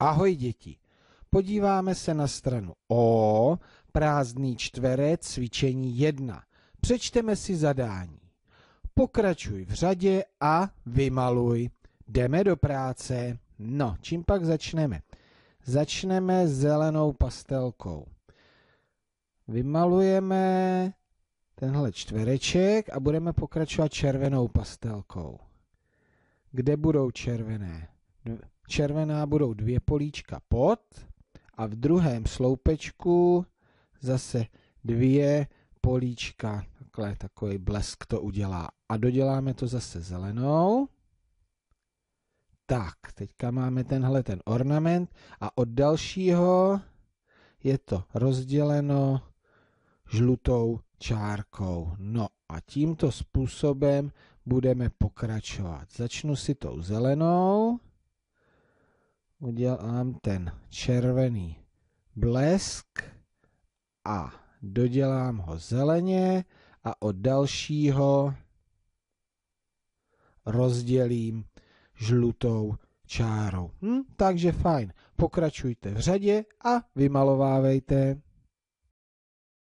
Ahoj děti, podíváme se na stranu O, prázdný čtverec, cvičení 1. Přečteme si zadání. Pokračuj v řadě a vymaluj. Jdeme do práce. No, čím pak začneme? Začneme zelenou pastelkou. Vymalujeme tenhle čtvereček a budeme pokračovat červenou pastelkou. Kde budou červené? červená budou dvě políčka pod a v druhém sloupečku zase dvě políčka, takhle takový blesk to udělá. A doděláme to zase zelenou. Tak, teďka máme tenhle ten ornament a od dalšího je to rozděleno žlutou čárkou. No a tímto způsobem budeme pokračovat. Začnu si tou zelenou udělám ten červený blesk a dodělám ho zeleně a od dalšího rozdělím žlutou čárou. Hm? Takže fajn, pokračujte v řadě a vymalovávejte.